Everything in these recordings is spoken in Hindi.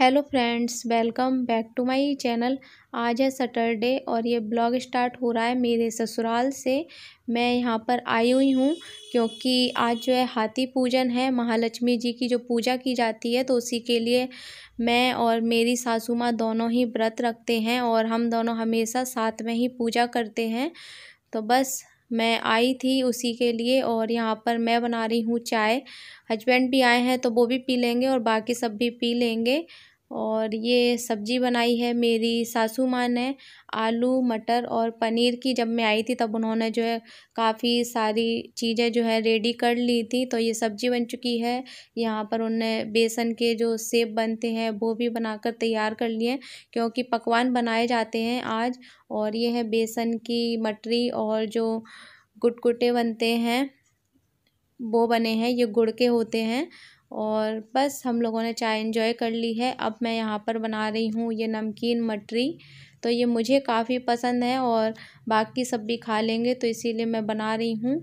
hello friends welcome back to my channel आज है सटरडे और ये ब्लॉग स्टार्ट हो रहा है मेरे ससुराल से मैं यहाँ पर आई हुई हूँ क्योंकि आज जो है हाथी पूजन है महालक्ष्मी जी की जो पूजा की जाती है तो उसी के लिए मैं और मेरी सासू माँ दोनों ही व्रत रखते हैं और हम दोनों हमेशा साथ में ही पूजा करते हैं तो बस मैं आई थी उसी के लिए और यहाँ पर मैं बना रही हूँ चाय हस्बैंड भी आए हैं तो वो भी पी लेंगे और बाकी सब भी पी लेंगे और ये सब्जी बनाई है मेरी सासू माँ ने आलू मटर और पनीर की जब मैं आई थी तब उन्होंने जो है काफ़ी सारी चीज़ें जो है रेडी कर ली थी तो ये सब्जी बन चुकी है यहाँ पर उनने बेसन के जो सेब बनते हैं वो भी बनाकर तैयार कर लिए क्योंकि पकवान बनाए जाते हैं आज और ये है बेसन की मटरी और जो गुटगुटे बनते हैं वो बने हैं ये गुड़ के होते हैं और बस हम लोगों ने चाय इन्जॉय कर ली है अब मैं यहाँ पर बना रही हूँ ये नमकीन मटरी तो ये मुझे काफ़ी पसंद है और बाकी सब भी खा लेंगे तो इसीलिए मैं बना रही हूँ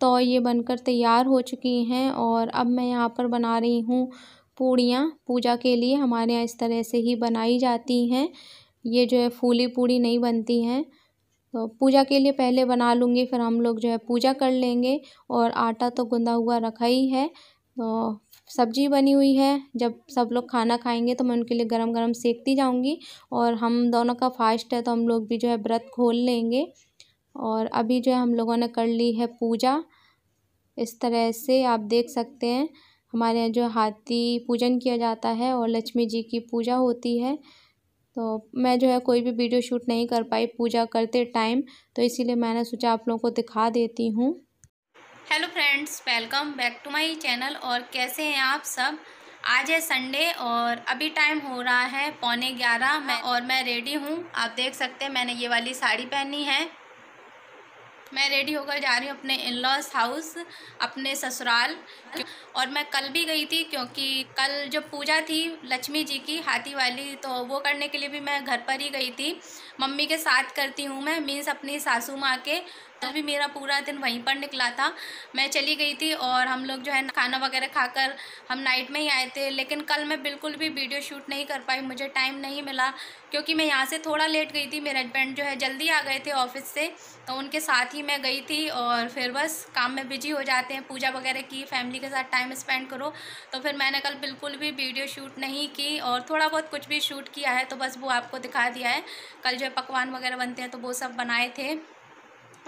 तो ये बनकर तैयार हो चुकी हैं और अब मैं यहाँ पर बना रही हूँ पूड़ियाँ पूजा के लिए हमारे यहाँ इस तरह से ही बनाई जाती हैं ये जो है फूली पूड़ी नहीं बनती हैं तो पूजा के लिए पहले बना लूँगी फिर हम लोग जो है पूजा कर लेंगे और आटा तो गुंदा हुआ रखा ही है तो सब्जी बनी हुई है जब सब लोग खाना खाएंगे तो मैं उनके लिए गरम गरम सेकती जाऊंगी और हम दोनों का फास्ट है तो हम लोग भी जो है व्रत खोल लेंगे और अभी जो है हम लोगों ने कर ली है पूजा इस तरह से आप देख सकते हैं हमारे यहाँ जो हाथी पूजन किया जाता है और लक्ष्मी जी की पूजा होती है तो मैं जो है कोई भी वीडियो शूट नहीं कर पाई पूजा करते टाइम तो इसीलिए मैंने सोचा आप लोगों को दिखा देती हूँ hello friends welcome back to my channel और कैसे हैं आप सब आज है संडे और अभी टाइम हो रहा है पौने ग्यारह मैं और मैं रेडी हूँ आप देख सकते हैं मैंने ये वाली साड़ी पहनी है मैं रेडी होकर जा रही हूँ अपने इन लॉज हाउस अपने ससुराल और मैं कल भी गई थी क्योंकि कल जो पूजा थी लक्ष्मी जी की हाथी वाली तो वो करने के लिए भी मैं घर पर ही गई थी मम्मी के साथ करती हूँ मैं मीन्स अपनी सासू माँ के कल भी मेरा पूरा दिन वहीं पर निकला था मैं चली गई थी और हम लोग जो है खाना वगैरह खाकर हम नाइट में ही आए थे लेकिन कल मैं बिल्कुल भी वीडियो शूट नहीं कर पाई मुझे टाइम नहीं मिला क्योंकि मैं यहाँ से थोड़ा लेट गई थी मेरे हस्बैंड जो है जल्दी आ गए थे ऑफिस से तो उनके साथ ही मैं गई थी और फिर बस काम में बिजी हो जाते हैं पूजा वगैरह की फैमिली के साथ टाइम स्पेंड करो तो फिर मैंने कल बिल्कुल भी वीडियो शूट नहीं की और थोड़ा बहुत कुछ भी शूट किया है तो बस वो आपको दिखा दिया है कल जो है पकवान वगैरह बनते हैं तो वो सब बनाए थे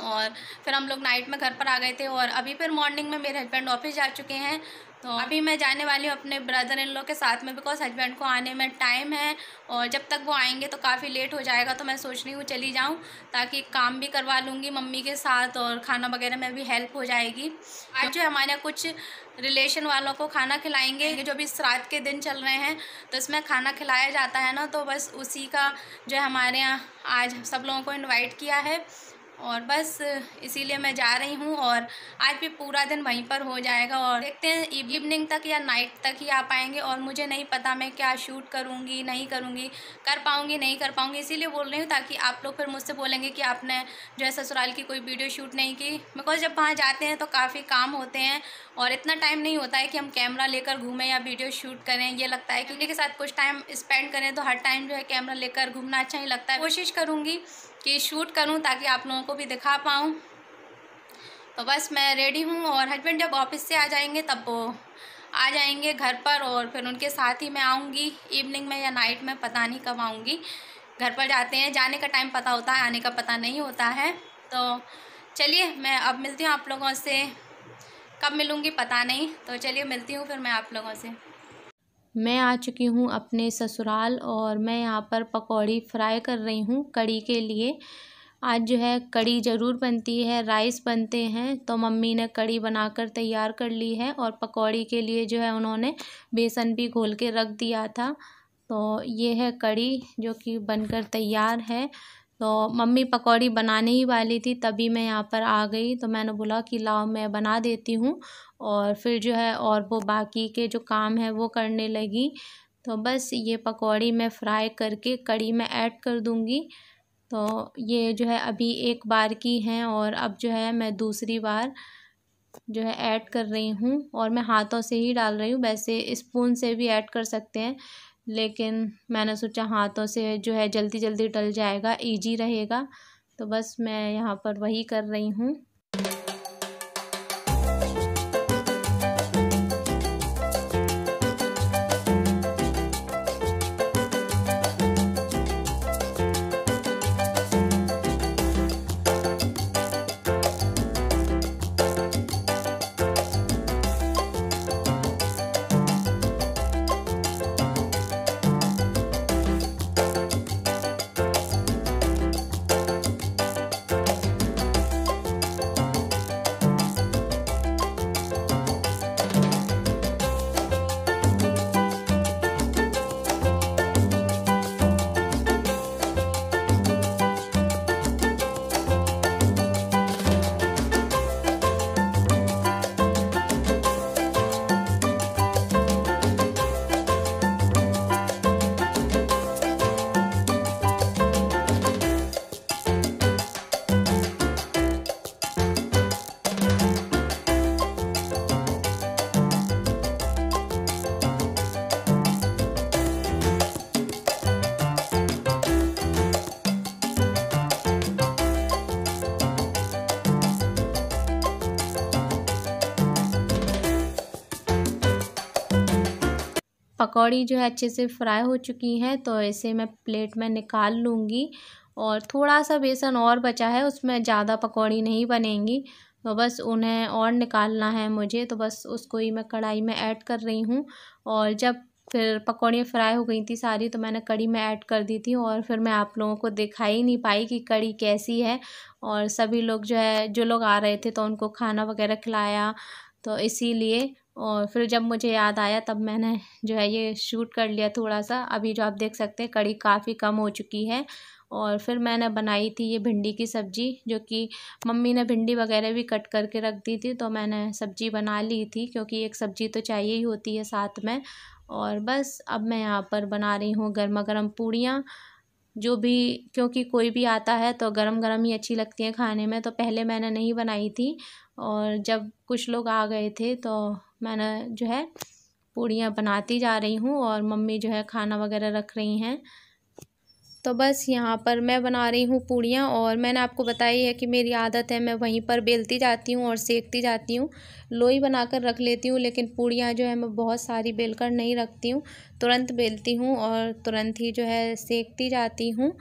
और फिर हम लोग नाइट में घर पर आ गए थे और अभी फिर मॉर्निंग में मेरे हस्बैंड ऑफिस जा चुके हैं तो अभी मैं जाने वाली हूँ अपने ब्रदर इन लोग के साथ में बिकॉज हस्बैंड को आने में टाइम है और जब तक वो आएंगे तो काफ़ी लेट हो जाएगा तो मैं सोच रही हूँ चली जाऊँ ताकि काम भी करवा लूँगी मम्मी के साथ और खाना वगैरह में भी हेल्प हो जाएगी आज जो हमारे कुछ रिलेशन वालों को खाना खिलाएंगे जो भी श्राद्ध के दिन चल रहे हैं तो इसमें खाना खिलाया जाता है ना तो बस उसी का जो है हमारे यहाँ आज सब लोगों को इन्वाइट किया है और बस इसीलिए मैं जा रही हूँ और आज भी पूरा दिन वहीं पर हो जाएगा और देखते हैं इवनिंग तक या नाइट तक ही आ पाएंगे और मुझे नहीं पता मैं क्या शूट करूँगी नहीं करूँगी कर पाऊँगी नहीं कर पाऊँगी इसीलिए बोल रही हूँ ताकि आप लोग फिर मुझसे बोलेंगे कि आपने जो है ससुराल की कोई वीडियो शूट नहीं की बिकॉज जब वहाँ जाते हैं तो काफ़ी काम होते हैं और इतना टाइम नहीं होता है कि हम कैमरा लेकर घूमें या वीडियो शूट करें ये लगता है कि के साथ कुछ टाइम स्पेंड करें तो हर टाइम जो है कैमरा लेकर घूमना अच्छा ही लगता है कोशिश करूँगी कि शूट करूं ताकि आप लोगों को भी दिखा पाऊं तो बस मैं रेडी हूं और हस्बैंड जब ऑफिस से आ जाएंगे तब वो आ जाएंगे घर पर और फिर उनके साथ ही मैं आऊँगी इवनिंग में या नाइट में पता नहीं कब आऊँगी घर पर जाते हैं जाने का टाइम पता होता है आने का पता नहीं होता है तो चलिए मैं अब मिलती हूँ आप लोगों से कब मिलूँगी पता नहीं तो चलिए मिलती हूँ फिर मैं आप लोगों से मैं आ चुकी हूँ अपने ससुराल और मैं यहाँ पर पकौड़ी फ्राई कर रही हूँ कड़ी के लिए आज जो है कड़ी ज़रूर बनती है राइस बनते हैं तो मम्मी ने कड़ी बनाकर तैयार कर ली है और पकौड़ी के लिए जो है उन्होंने बेसन भी घोल के रख दिया था तो ये है कड़ी जो कि बनकर तैयार है तो मम्मी पकौड़ी बनाने ही वाली थी तभी मैं यहाँ पर आ गई तो मैंने बोला कि लाओ मैं बना देती हूँ और फिर जो है और वो बाकी के जो काम है वो करने लगी तो बस ये पकौड़ी मैं फ्राई करके कड़ी में ऐड कर दूँगी तो ये जो है अभी एक बार की हैं और अब जो है मैं दूसरी बार जो है ऐड कर रही हूँ और मैं हाथों से ही डाल रही हूँ वैसे स्पून से भी ऐड कर सकते हैं लेकिन मैंने सोचा हाथों से जो है जल्दी जल्दी टल जाएगा ईजी रहेगा तो बस मैं यहाँ पर वही कर रही हूँ पकौड़ी जो है अच्छे से फ्राई हो चुकी हैं तो ऐसे मैं प्लेट में निकाल लूँगी और थोड़ा सा बेसन और बचा है उसमें ज़्यादा पकौड़ी नहीं बनेंगी तो बस उन्हें और निकालना है मुझे तो बस उसको ही मैं कढ़ाई में ऐड कर रही हूँ और जब फिर पकौड़ियाँ फ्राई हो गई थी सारी तो मैंने कड़ी में ऐड कर दी थी और फिर मैं आप लोगों को दिखा ही नहीं पाई कि कड़ी कैसी है और सभी लोग जो है जो लोग आ रहे थे तो उनको खाना वगैरह खिलाया तो इसीलिए और फिर जब मुझे याद आया तब मैंने जो है ये शूट कर लिया थोड़ा सा अभी जो आप देख सकते हैं कड़ी काफ़ी कम हो चुकी है और फिर मैंने बनाई थी ये भिंडी की सब्ज़ी जो कि मम्मी ने भिंडी वगैरह भी कट करके रख दी थी तो मैंने सब्ज़ी बना ली थी क्योंकि एक सब्ज़ी तो चाहिए ही होती है साथ में और बस अब मैं यहाँ पर बना रही हूँ गर्मा गर्म पूड़ियाँ जो भी क्योंकि कोई भी आता है तो गरम गरम ही अच्छी लगती हैं खाने में तो पहले मैंने नहीं बनाई थी और जब कुछ लोग आ गए थे तो मैंने जो है पूड़ियाँ बनाती जा रही हूँ और मम्मी जो है खाना वगैरह रख रही हैं तो बस यहाँ पर मैं बना रही हूँ पूड़ियाँ और मैंने आपको बताई है कि मेरी आदत है मैं वहीं पर बेलती जाती हूँ और सेकती जाती हूँ लोई बनाकर रख लेती हूँ लेकिन पूड़ियाँ जो है मैं बहुत सारी बेलकर नहीं रखती हूँ तुरंत बेलती हूँ और तुरंत ही जो है सेकती जाती हूँ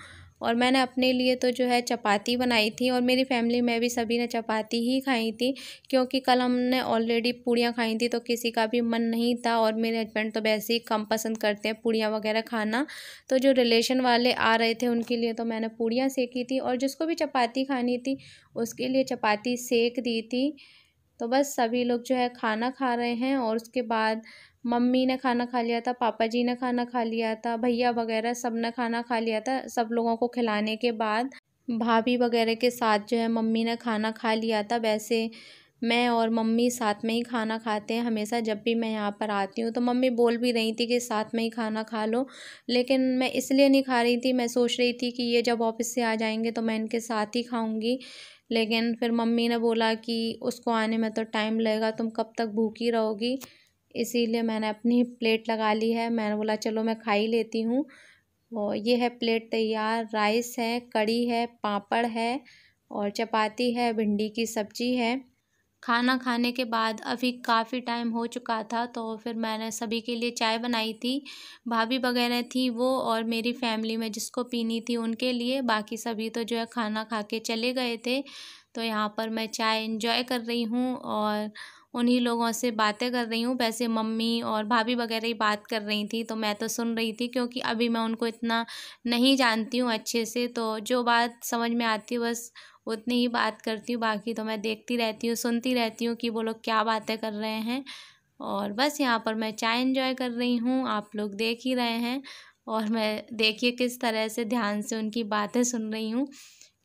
और मैंने अपने लिए तो जो है चपाती बनाई थी और मेरी फैमिली में भी सभी ने चपाती ही खाई थी क्योंकि कल हमने ऑलरेडी पूड़ियाँ खाई थी तो किसी का भी मन नहीं था और मेरे हस्बैंड तो वैसे ही कम पसंद करते हैं पूड़ियाँ वगैरह खाना तो जो रिलेशन वाले आ रहे थे उनके लिए तो मैंने पूड़ियाँ सेकी थी और जिसको भी चपाती खानी थी उसके लिए चपाती सेक दी थी तो बस सभी लोग जो है खाना खा रहे हैं और उसके बाद मम्मी ने खाना खा लिया था पापा जी ने खाना खा लिया था भैया वगैरह सब ने खाना खा लिया था सब लोगों को खिलाने के बाद भाभी वगैरह के साथ जो है मम्मी ने खाना खा लिया था वैसे मैं और मम्मी साथ में ही खाना खाते हैं हमेशा जब भी मैं यहाँ पर आती हूँ तो मम्मी बोल भी रही थी कि साथ में ही खाना खा लो लेकिन मैं इसलिए नहीं खा रही थी मैं सोच रही थी कि ये जब ऑफिस से आ जाएंगे तो मैं इनके साथ ही खाऊंगी लेकिन फिर मम्मी ने बोला कि उसको आने में तो टाइम लगेगा तुम कब तक भूखी रहोगी इसीलिए मैंने अपनी प्लेट लगा ली है मैंने बोला चलो मैं खा ही लेती हूँ और ये है प्लेट तैयार राइस है कड़ी है पापड़ है और चपाती है भिंडी की सब्जी है खाना खाने के बाद अभी काफ़ी टाइम हो चुका था तो फिर मैंने सभी के लिए चाय बनाई थी भाभी वगैरह थी वो और मेरी फैमिली में जिसको पीनी थी उनके लिए बाकी सभी तो जो है खाना खा के चले गए थे तो यहाँ पर मैं चाय इन्जॉय कर रही हूँ और उन्हीं लोगों से बातें कर रही हूँ वैसे मम्मी और भाभी वगैरह ही बात कर रही थी तो मैं तो सुन रही थी क्योंकि अभी मैं उनको इतना नहीं जानती हूँ अच्छे से तो जो बात समझ में आती है बस उतनी ही बात करती हूँ बाकी तो मैं देखती रहती हूँ सुनती रहती हूँ कि वो लोग क्या बातें कर रहे हैं और बस यहाँ पर मैं चाय इन्जॉय कर रही हूँ आप लोग देख ही रहे हैं और मैं देखिए किस तरह से ध्यान से उनकी बातें सुन रही हूँ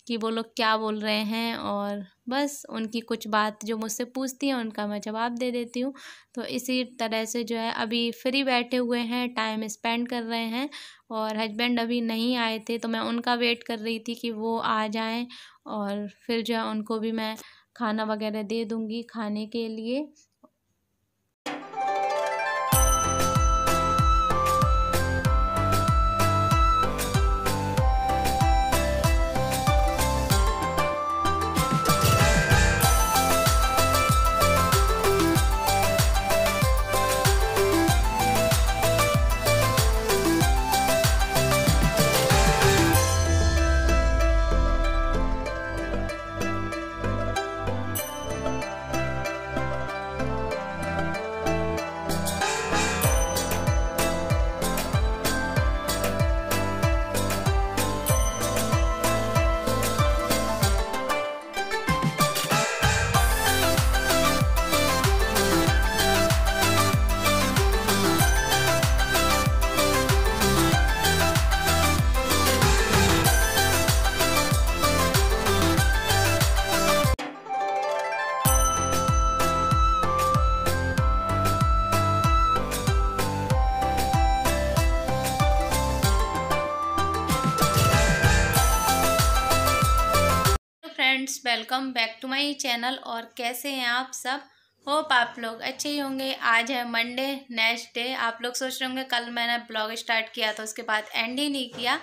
कि वो लोग क्या बोल रहे हैं और बस उनकी कुछ बात जो मुझसे पूछती हैं उनका मैं जवाब दे देती हूँ तो इसी तरह से जो है अभी फ्री बैठे हुए हैं टाइम स्पेंड कर रहे हैं और हस्बैंड अभी नहीं आए थे तो मैं उनका वेट कर रही थी कि वो आ जाएं और फिर जो है उनको भी मैं खाना वगैरह दे दूँगी खाने के लिए friends welcome back to my channel और कैसे हैं आप सब होप आप लोग अच्छे ही होंगे आज है मंडे नेक्स्ट डे आप लोग सोच रहे होंगे कल मैंने ब्लॉग स्टार्ट किया तो उसके बाद एंड ही नहीं किया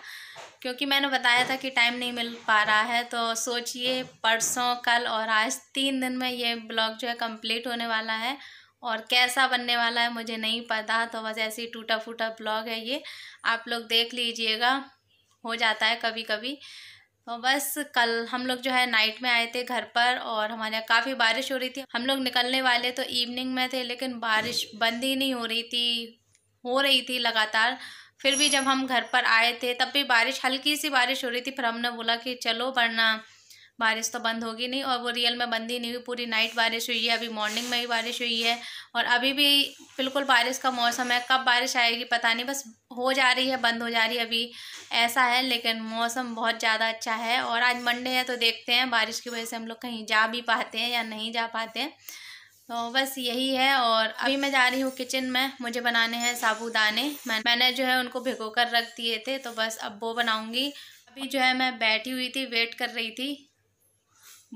क्योंकि मैंने बताया था कि टाइम नहीं मिल पा रहा है तो सोचिए परसों कल और आज तीन दिन में ये ब्लॉग जो है कम्प्लीट होने वाला है और कैसा बनने वाला है मुझे नहीं पता तो बस ऐसे ही टूटा फूटा ब्लॉग है ये आप लोग देख लीजिएगा हो जाता है कभी कभी तो बस कल हम लोग जो है नाइट में आए थे घर पर और हमारे यहाँ काफ़ी बारिश हो रही थी हम लोग निकलने वाले तो इवनिंग में थे लेकिन बारिश बंद ही नहीं हो रही थी हो रही थी लगातार फिर भी जब हम घर पर आए थे तब भी बारिश हल्की सी बारिश हो रही थी फिर हमने बोला कि चलो वरना बारिश तो बंद होगी नहीं और वो रियल में बंद ही नहीं हुई पूरी नाइट बारिश हुई है अभी मॉर्निंग में भी बारिश हुई है और अभी भी बिल्कुल बारिश का मौसम है कब बारिश आएगी पता नहीं बस हो जा रही है बंद हो जा रही है अभी ऐसा है लेकिन मौसम बहुत ज़्यादा अच्छा है और आज मंडे है तो देखते हैं बारिश की वजह से हम लोग कहीं जा भी पाते हैं या नहीं जा पाते हैं तो बस यही है और अभी मैं जा रही हूँ किचन में मुझे बनाने हैं साबूदाने मैं, मैंने जो है उनको भिगो कर रख दिए थे तो बस अब वो बनाऊँगी अभी जो है मैं बैठी हुई थी वेट कर रही थी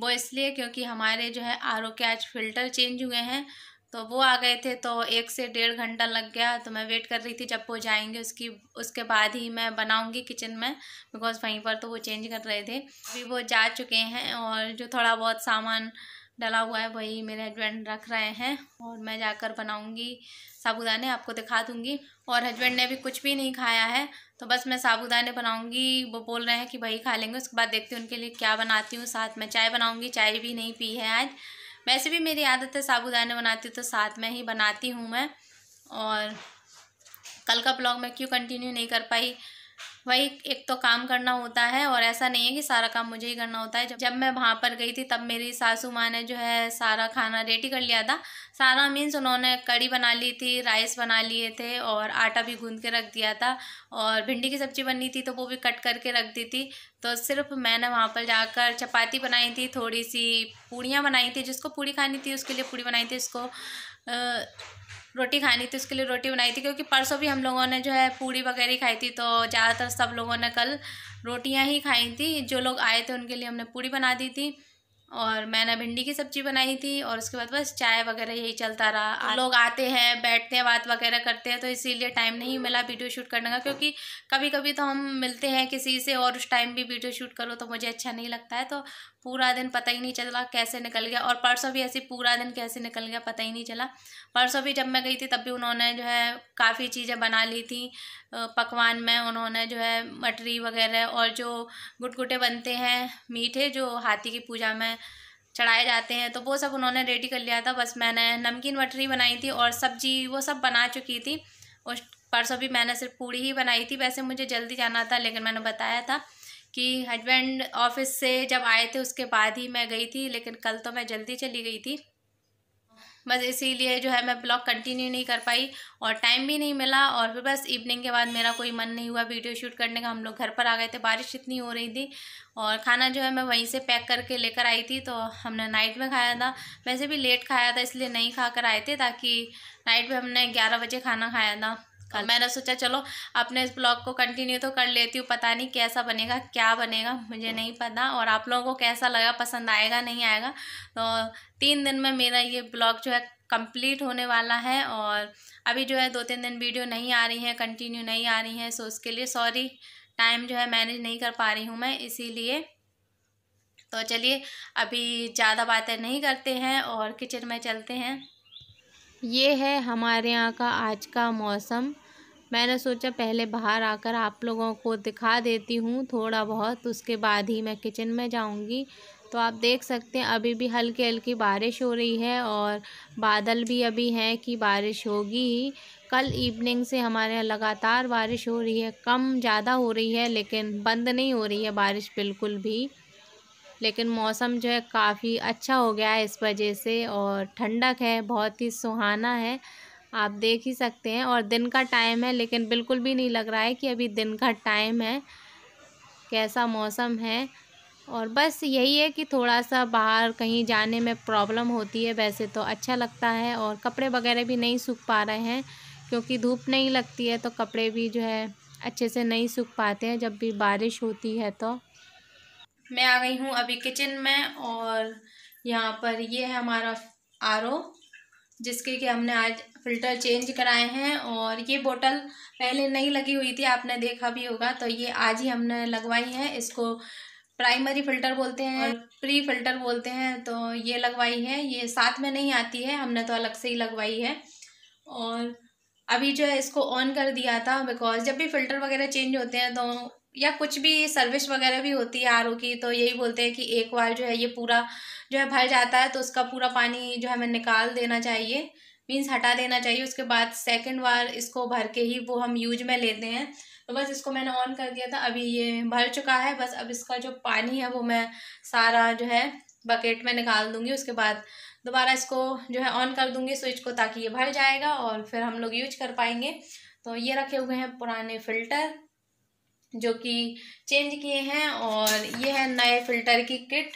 वो इसलिए क्योंकि हमारे जो है आर ओ के आज फ़िल्टर चेंज हुए हैं तो वो आ गए थे तो एक से डेढ़ घंटा लग गया तो मैं वेट कर रही थी जब वो जाएंगे उसकी उसके बाद ही मैं बनाऊंगी किचन में बिकॉज़ वहीं पर तो वो चेंज कर रहे थे अभी वो जा चुके हैं और जो थोड़ा बहुत सामान डला हुआ है वही मेरे हस्बैंड रख रहे हैं और मैं जाकर बनाऊंगी साबुदाने आपको दिखा दूंगी और हस्बैंड ने भी कुछ भी नहीं खाया है तो बस मैं साबुदाने बनाऊंगी वो बोल रहे हैं कि वही खा लेंगे उसके बाद देखती हूँ उनके लिए क्या बनाती हूँ साथ में चाय बनाऊंगी चाय भी नहीं पी है आज वैसे भी मेरी आदत है साबुदाने बनाती हूँ तो साथ में ही बनाती हूँ मैं और कल का ब्लॉग मैं क्यों कंटिन्यू नहीं कर पाई वही एक तो काम करना होता है और ऐसा नहीं है कि सारा काम मुझे ही करना होता है जब जब मैं वहाँ पर गई थी तब मेरी सासू माँ ने जो है सारा खाना रेडी कर लिया था सारा मीन्स उन्होंने कड़ी बना ली थी राइस बना लिए थे और आटा भी गूंद के रख दिया था और भिंडी की सब्ज़ी बननी थी तो वो भी कट करके रख दी थी तो सिर्फ मैंने वहाँ पर जाकर चपाती बनाई थी थोड़ी सी पूड़ियाँ बनाई थी जिसको पूड़ी खानी थी उसके लिए पूड़ी बनाई थी उसको रोटी खानी थी उसके लिए रोटी बनाई थी क्योंकि परसों भी हम लोगों ने जो है पूड़ी वगैरह खाई थी तो ज़्यादातर सब लोगों ने कल रोटियां ही खाई थी जो लोग आए थे उनके लिए हमने पूड़ी बना दी थी और मैंने भिंडी की सब्जी बनाई थी और उसके बाद बस चाय वगैरह यही चलता रहा तो लोग आते हैं बैठते हैं बात वगैरह करते हैं तो इसीलिए टाइम नहीं मिला वीडियो शूट करने का क्योंकि कभी कभी तो हम मिलते हैं किसी से और उस टाइम भी वीडियो शूट करो तो मुझे अच्छा नहीं लगता है तो पूरा दिन पता ही नहीं चला कैसे निकल गया और परसों भी ऐसे पूरा दिन कैसे निकल गया पता ही नहीं चला परसों भी जब मैं गई थी तब भी उन्होंने जो है काफ़ी चीज़ें बना ली थी पकवान में उन्होंने जो है मटरी वगैरह और जो गुटगुटे बनते हैं मीठे जो हाथी की पूजा में चढ़ाए जाते हैं तो वो सब उन्होंने रेडी कर लिया था बस मैंने नमकीन मठरी बनाई थी और सब्जी वो सब बना चुकी थी उस परसों भी मैंने सिर्फ पूड़ी ही बनाई थी वैसे मुझे जल्दी जाना था लेकिन मैंने बताया था कि हस्बैंड ऑफिस से जब आए थे उसके बाद ही मैं गई थी लेकिन कल तो मैं जल्दी चली गई थी बस इसीलिए जो है मैं ब्लॉग कंटिन्यू नहीं कर पाई और टाइम भी नहीं मिला और फिर बस इवनिंग के बाद मेरा कोई मन नहीं हुआ वीडियो शूट करने का हम लोग घर पर आ गए थे बारिश इतनी हो रही थी और खाना जो है मैं वहीं से पैक करके लेकर आई थी तो हमने नाइट में खाया था वैसे भी लेट खाया था इसलिए नहीं खा कर आए थे ताकि नाइट में हमने ग्यारह बजे खाना खाया था कल मैंने सोचा चलो अपने इस ब्लॉग को कंटिन्यू तो कर लेती हूँ पता नहीं कैसा बनेगा क्या बनेगा मुझे नहीं पता और आप लोगों को कैसा लगा पसंद आएगा नहीं आएगा तो तीन दिन में मेरा ये ब्लॉग जो है कंप्लीट होने वाला है और अभी जो है दो तीन दिन वीडियो नहीं आ रही है कंटिन्यू नहीं आ रही है सो उसके लिए सॉरी टाइम जो है मैनेज नहीं कर पा रही हूँ मैं इसीलिए तो चलिए अभी ज़्यादा बातें नहीं करते हैं और किचन में चलते हैं ये है हमारे यहाँ का आज का मौसम मैंने सोचा पहले बाहर आकर आप लोगों को दिखा देती हूँ थोड़ा बहुत उसके बाद ही मैं किचन में जाऊँगी तो आप देख सकते हैं अभी भी हल्की हल्की बारिश हो रही है और बादल भी अभी हैं कि बारिश होगी ही कल इवनिंग से हमारे यहाँ लगातार बारिश हो रही है कम ज़्यादा हो रही है लेकिन बंद नहीं हो रही है बारिश बिल्कुल भी लेकिन मौसम जो है काफ़ी अच्छा हो गया है इस वजह से और ठंडक है बहुत ही सुहाना है आप देख ही सकते हैं और दिन का टाइम है लेकिन बिल्कुल भी नहीं लग रहा है कि अभी दिन का टाइम है कैसा मौसम है और बस यही है कि थोड़ा सा बाहर कहीं जाने में प्रॉब्लम होती है वैसे तो अच्छा लगता है और कपड़े वगैरह भी नहीं सूख पा रहे हैं क्योंकि धूप नहीं लगती है तो कपड़े भी जो है अच्छे से नहीं सूख पाते हैं जब भी बारिश होती है तो मैं आ गई हूँ अभी किचन में और यहाँ पर ये है हमारा आर जिसके कि हमने आज फ़िल्टर चेंज कराए हैं और ये बोतल पहले नहीं लगी हुई थी आपने देखा भी होगा तो ये आज ही हमने लगवाई है इसको प्राइमरी फ़िल्टर बोलते हैं प्री फ़िल्टर बोलते हैं तो ये लगवाई है ये साथ में नहीं आती है हमने तो अलग से ही लगवाई है और अभी जो है इसको ऑन कर दिया था बिकॉज जब भी फ़िल्टर वगैरह चेंज होते हैं तो या कुछ भी सर्विस वगैरह भी होती है आर की तो यही बोलते हैं कि एक बार जो है ये पूरा जो है भर जाता है तो उसका पूरा पानी जो है हमें निकाल देना चाहिए मीन्स हटा देना चाहिए उसके बाद सेकेंड बार इसको भर के ही वो हम यूज में लेते हैं तो बस इसको मैंने ऑन कर दिया था अभी ये भर चुका है बस अब इसका जो पानी है वो मैं सारा जो है बकेट में निकाल दूंगी उसके बाद दोबारा इसको जो है ऑन कर दूंगी स्विच को ताकि ये भर जाएगा और फिर हम लोग यूज कर पाएंगे तो ये रखे हुए हैं पुराने फ़िल्टर जो कि चेंज किए हैं और ये है नए फ़िल्टर की किट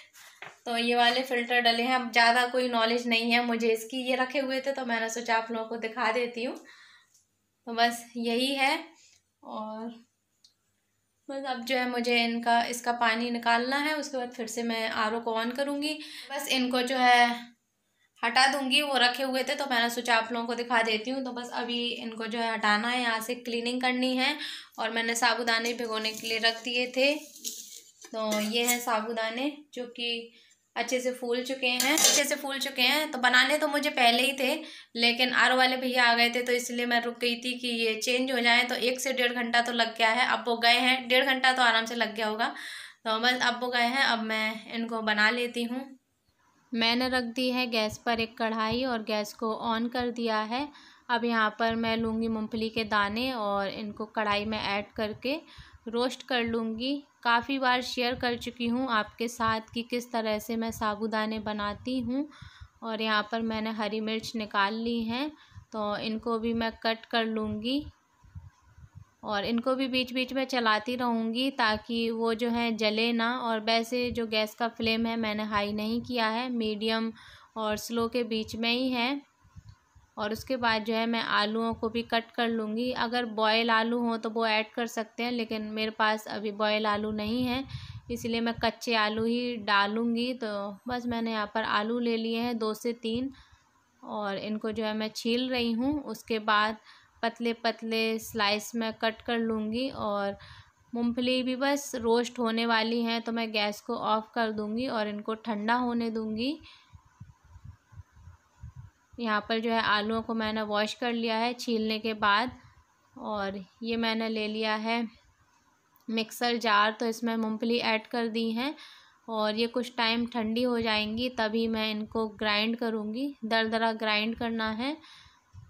तो ये वाले फ़िल्टर डले हैं अब ज़्यादा कोई नॉलेज नहीं है मुझे इसकी ये रखे हुए थे तो मैंने सोचा आप लोगों को दिखा देती हूँ तो बस यही है और बस अब जो है मुझे इनका इसका पानी निकालना है उसके बाद फिर से मैं आर को ऑन करूँगी बस इनको जो है हटा दूंगी वो रखे हुए थे तो मैंने सोचा आप लोगों को दिखा देती हूँ तो बस अभी इनको जो है हटाना है यहाँ से क्लीनिंग करनी है और मैंने साबुदाने भिगोने के लिए रख दिए थे तो ये हैं साबुदाने जो कि अच्छे से फूल चुके हैं अच्छे से फूल चुके हैं तो बनाने तो मुझे पहले ही थे लेकिन आर वाले भैया आ गए थे तो इसलिए मैं रुक गई थी कि ये चेंज हो जाए तो एक से डेढ़ घंटा तो लग गया है अब वो गए हैं डेढ़ घंटा तो आराम से लग गया होगा तो बस अब वो गए हैं अब मैं इनको बना लेती हूँ मैंने रख दी है गैस पर एक कढ़ाई और गैस को ऑन कर दिया है अब यहाँ पर मैं लूँगी मूँगफली के दाने और इनको कढ़ाई में ऐड करके रोस्ट कर लूँगी काफ़ी बार शेयर कर चुकी हूँ आपके साथ कि किस तरह से मैं साबुदाने बनाती हूँ और यहाँ पर मैंने हरी मिर्च निकाल ली हैं तो इनको भी मैं कट कर लूँगी और इनको भी बीच बीच में चलाती रहूँगी ताकि वो जो है जले ना और वैसे जो गैस का फ्लेम है मैंने हाई नहीं किया है मीडियम और स्लो के बीच में ही है और उसके बाद जो है मैं आलूओं को भी कट कर लूँगी अगर बॉयल आलू हो तो वो ऐड कर सकते हैं लेकिन मेरे पास अभी बॉयल आलू नहीं है इसलिए मैं कच्चे आलू ही डालूँगी तो बस मैंने यहाँ पर आलू ले लिए हैं दो से तीन और इनको जो है मैं छील रही हूँ उसके बाद पतले पतले स्लाइस में कट कर लूँगी और मूंगफली भी बस रोस्ट होने वाली हैं तो मैं गैस को ऑफ़ कर दूँगी और इनको ठंडा होने दूँगी यहाँ पर जो है आलूओं को मैंने वॉश कर लिया है छीलने के बाद और ये मैंने ले लिया है मिक्सर जार तो इसमें मूंगफली ऐड कर दी हैं और ये कुछ टाइम ठंडी हो जाएंगी तभी मैं इनको ग्राइंड करूँगी दर दरा ग्राइंड करना है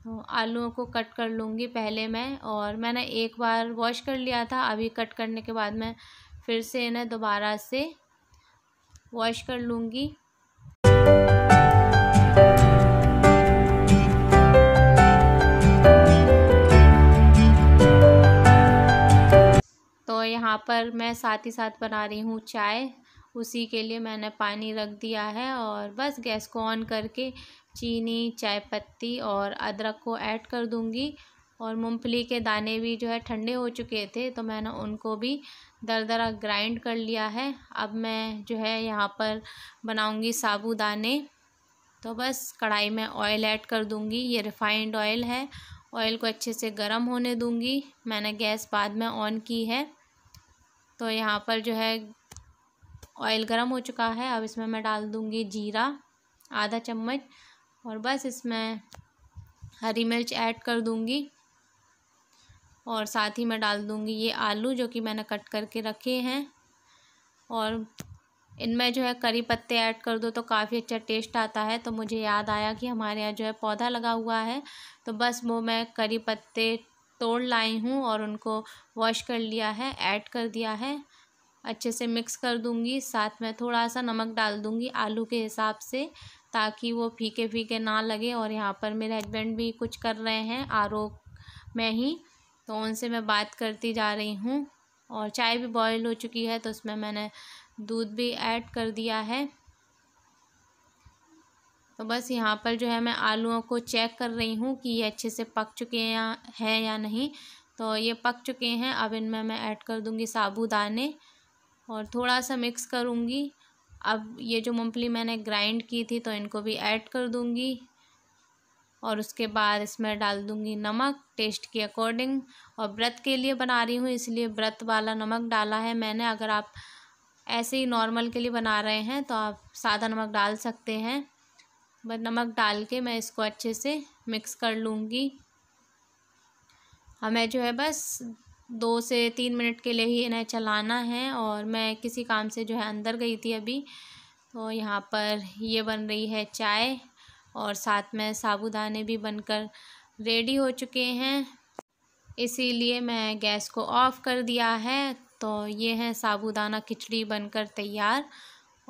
आलूओं को कट कर लूँगी पहले मैं और मैंने एक बार वॉश कर लिया था अभी कट करने के बाद मैं फिर से इन्हें दोबारा से वॉश कर लूँगी तो यहाँ पर मैं साथ ही साथ बना रही हूँ चाय उसी के लिए मैंने पानी रख दिया है और बस गैस को ऑन करके चीनी चाय पत्ती और अदरक को ऐड कर दूँगी और मूंगफली के दाने भी जो है ठंडे हो चुके थे तो मैंने उनको भी दर दरा ग्राइंड कर लिया है अब मैं जो है यहाँ पर बनाऊँगी साबूदाने तो बस कढ़ाई में ऑयल ऐड कर दूँगी ये रिफ़ाइंड ऑयल है ऑयल को अच्छे से गर्म होने दूँगी मैंने गैस बाद में ऑन की है तो यहाँ पर जो है ऑयल गर्म हो चुका है अब इसमें मैं डाल दूँगी जीरा आधा चम्मच और बस इसमें हरी मिर्च ऐड कर दूँगी और साथ ही मैं डाल दूँगी ये आलू जो कि मैंने कट करके रखे हैं और इनमें जो है करी पत्ते ऐड कर दो तो काफ़ी अच्छा टेस्ट आता है तो मुझे याद आया कि हमारे यहाँ जो है पौधा लगा हुआ है तो बस वो मैं करी पत्ते तोड़ लाई हूँ और उनको वॉश कर लिया है ऐड कर दिया है अच्छे से मिक्स कर दूँगी साथ में थोड़ा सा नमक डाल दूँगी आलू के हिसाब से ताकि वो फीके फीके ना लगे और यहाँ पर मेरे हस्बैंड भी कुछ कर रहे हैं आर में ही तो उनसे मैं बात करती जा रही हूँ और चाय भी बॉयल हो चुकी है तो उसमें मैंने दूध भी ऐड कर दिया है तो बस यहाँ पर जो है मैं आलूओं को चेक कर रही हूँ कि ये अच्छे से पक चुके हैं या है या नहीं तो ये पक चुके हैं अब इनमें मैं ऐड कर दूँगी साबूदाने और थोड़ा सा मिक्स करूँगी अब ये जो मूँगफली मैंने ग्राइंड की थी तो इनको भी ऐड कर दूँगी और उसके बाद इसमें डाल दूँगी नमक टेस्ट के अकॉर्डिंग और व्रत के लिए बना रही हूँ इसलिए व्रत वाला नमक डाला है मैंने अगर आप ऐसे ही नॉर्मल के लिए बना रहे हैं तो आप सादा नमक डाल सकते हैं बस नमक डाल के मैं इसको अच्छे से मिक्स कर लूँगी हमें जो है बस दो से तीन मिनट के लिए ही इन्हें चलाना है और मैं किसी काम से जो है अंदर गई थी अभी तो यहाँ पर ये बन रही है चाय और साथ में साबुदाने भी बनकर रेडी हो चुके हैं इसीलिए मैं गैस को ऑफ़ कर दिया है तो ये है साबुदाना खिचड़ी बनकर तैयार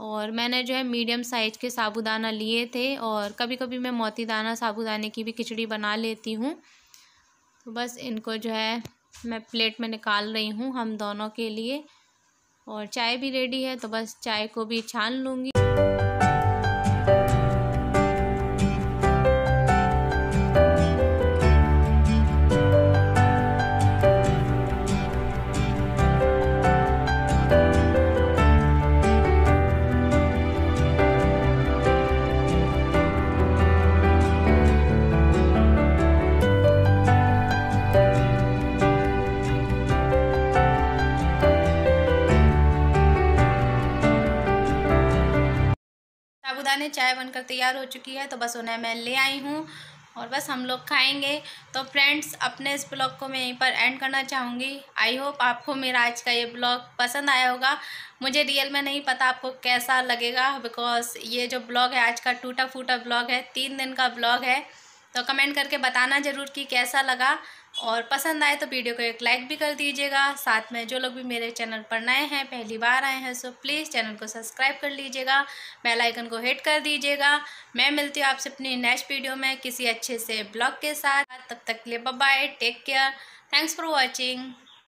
और मैंने जो है मीडियम साइज के साबुदाना लिए थे और कभी कभी मैं मोती दाना साबुदाने की भी खिचड़ी बना लेती हूँ तो बस इनको जो है मैं प्लेट में निकाल रही हूँ हम दोनों के लिए और चाय भी रेडी है तो बस चाय को भी छान लूँगी बताने चाय बनकर तैयार हो चुकी है तो बस उन्हें मैं ले आई हूँ और बस हम लोग खाएंगे तो फ्रेंड्स अपने इस ब्लॉग को मैं यहीं पर एंड करना चाहूँगी आई होप आपको मेरा आज का ये ब्लॉग पसंद आया होगा मुझे रियल में नहीं पता आपको कैसा लगेगा बिकॉज़ ये जो ब्लॉग है आज का टूटा फूटा ब्लॉग है तीन दिन का ब्लॉग है तो कमेंट करके बताना ज़रूर कि कैसा लगा और पसंद आए तो वीडियो को एक लाइक भी कर दीजिएगा साथ में जो लोग भी मेरे चैनल पर नए हैं पहली बार आए हैं सो प्लीज़ चैनल को सब्सक्राइब कर लीजिएगा बेल आइकन को हिट कर दीजिएगा मैं मिलती हूँ आपसे अपनी नेक्स्ट वीडियो में किसी अच्छे से ब्लॉग के साथ तब तक के लिए bye take care thanks for watching